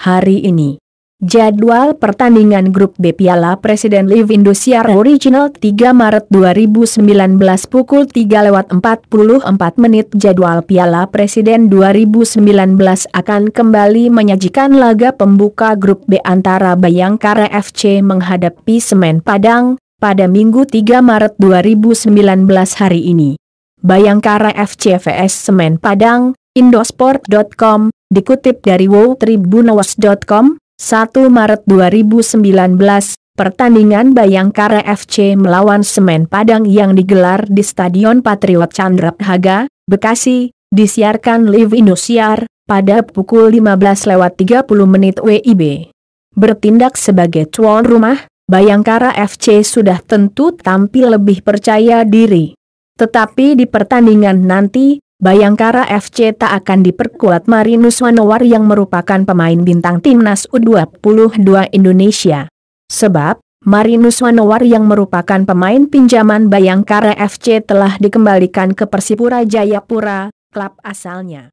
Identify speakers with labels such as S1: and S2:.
S1: hari ini. Jadwal pertandingan Grup B Piala Presiden Live Indosiar Original 3 Maret 2019 pukul 3 lewat 44 menit Jadwal Piala Presiden 2019 akan kembali menyajikan laga pembuka Grup B antara Bayangkara FC menghadapi Semen Padang, pada Minggu 3 Maret 2019 hari ini. Bayangkara FC vs Semen Padang, Indosport.com, Dikutip dari wowtribunawas.com, 1 Maret 2019, pertandingan Bayangkara FC melawan Semen Padang yang digelar di Stadion Patriot Chandrabhaga, Bekasi, disiarkan live Indosiar, pada pukul 15.30 menit WIB. Bertindak sebagai tuan rumah, Bayangkara FC sudah tentu tampil lebih percaya diri. Tetapi di pertandingan nanti, Bayangkara FC tak akan diperkuat Marinus Manowar yang merupakan pemain bintang timnas U22 Indonesia. Sebab, Marinus Manowar yang merupakan pemain pinjaman Bayangkara FC telah dikembalikan ke Persipura Jayapura, klub asalnya.